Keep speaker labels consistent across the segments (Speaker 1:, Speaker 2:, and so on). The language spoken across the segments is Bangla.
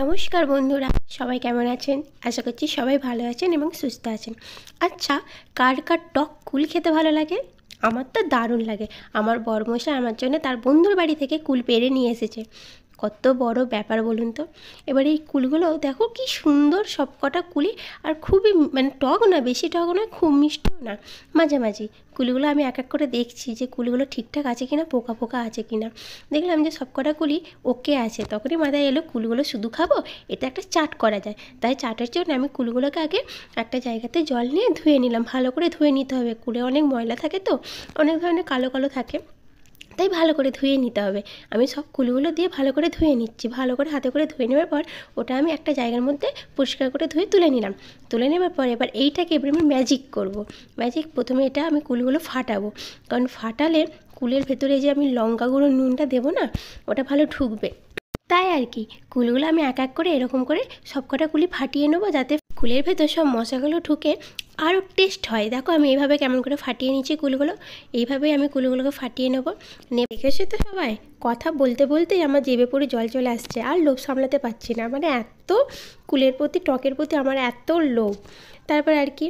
Speaker 1: নমস্কার বন্ধুরা সবাই কেমন আছেন আশা করছি সবাই ভালো আছেন এবং সুস্থ আছেন আচ্ছা কার কার টক কুল খেতে ভালো লাগে আমার তো দারুণ লাগে আমার বরমশা আমার জন্য তার বন্ধুর বাড়ি থেকে কুল পেরে নিয়ে এসেছে কত বড় ব্যাপার বলুন তো এবার এই কুলগুলো দেখো কি সুন্দর সবকটা কুলি আর খুবই মানে টক না বেশি টক নয় খুব মিষ্টিও না মাঝামাঝি কুলিগুলো আমি এক এক করে দেখছি যে কুলিগুলো ঠিকঠাক আছে কিনা পোকা পোকা আছে কিনা দেখলাম যে সবকটা কুলি ওকে আছে তখনই মাথায় এলো কুলগুলো শুধু খাবো এটা একটা চাট করা যায় তাই চাটের জন্য আমি কুলগুলোকে আগে একটা জায়গাতে জল নিয়ে ধুয়ে নিলাম ভালো করে ধুয়ে নিতে হবে কুলে অনেক ময়লা থাকে তো অনেক ধরনের কালো কালো থাকে তাই ভালো করে ধুয়ে নিতে হবে আমি সব কুলগুলো দিয়ে ভালো করে ধুয়ে নিচ্ছি ভালো করে হাতে করে ধুয়ে নেওয়ার পর ওটা আমি একটা জায়গার মধ্যে পরিষ্কার করে ধুয়ে তুলে নিলাম তুলে নেবার পর এবার এইটাকে এবার আমি ম্যাজিক করব। ম্যাজিক প্রথমে এটা আমি কুলগুলো ফাটাবো কারণ ফাটালে কুলের ভেতরে যে আমি লঙ্কা গুঁড়ো নুনটা দেবো না ওটা ভালো ঢুকবে তাই আর কি কুলগুলো আমি এক এক করে এরকম করে সব কটা কুলি ফাটিয়ে নেবো যাতে কুলের ভেতর সব মশাগুলো ঢুকে আরও টেস্ট হয় দেখো আমি এইভাবে কেমন করে ফাটিয়ে নিচ্ছি কুলগুলো এইভাবেই আমি কুলগুলোকে ফাটিয়ে নেবো দেখেছে তো সবাই কথা বলতে বলতেই আমার জেবে পড়ে জল চলে আসছে আর লোভ সামলাতে পারছি না মানে এত কুলের প্রতি টকের প্রতি আমার এত লোভ তারপর আর কি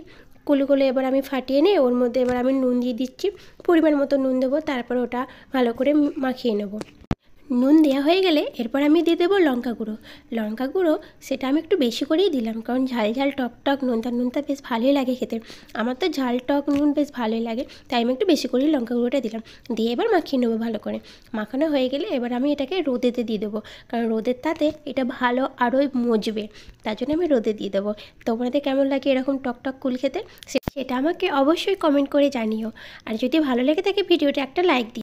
Speaker 1: কুলগুলো এবার আমি ফাটিয়ে নিয়ে ওর মধ্যে এবার আমি নুন দিয়ে দিচ্ছি পরিমাণ মতো নুন দেবো তারপর ওটা ভালো করে মাখিয়ে নেবো নুন দেওয়া হয়ে গেলে এরপর আমি দিয়ে দেবো লঙ্কা গুঁড়ো লঙ্কা গুঁড়ো সেটা আমি একটু বেশি করেই দিলাম কারণ ঝাল ঝাল টক টক নুনটা নুনটা বেশ ভালোই লাগে খেতে আমার তো ঝাল টক নুন বেশ ভালোই লাগে তাই আমি একটু বেশি করেই লঙ্কা গুঁড়োটা দিলাম দিয়ে এবার মাখিয়ে নেবো ভালো করে মাখানো হয়ে গেলে এবার আমি এটাকে রোদেতে দিয়ে দেবো কারণ রোদের তাতে এটা ভালো আরোই মজবে তার জন্য আমি রোদে দিয়ে দেবো তোমাদের কেমন লাগে এরকম টক টক কুল খেতে সেটা আমাকে অবশ্যই কমেন্ট করে জানিও আর যদি ভালো লেগে থাকে ভিডিওটা একটা লাইক দিই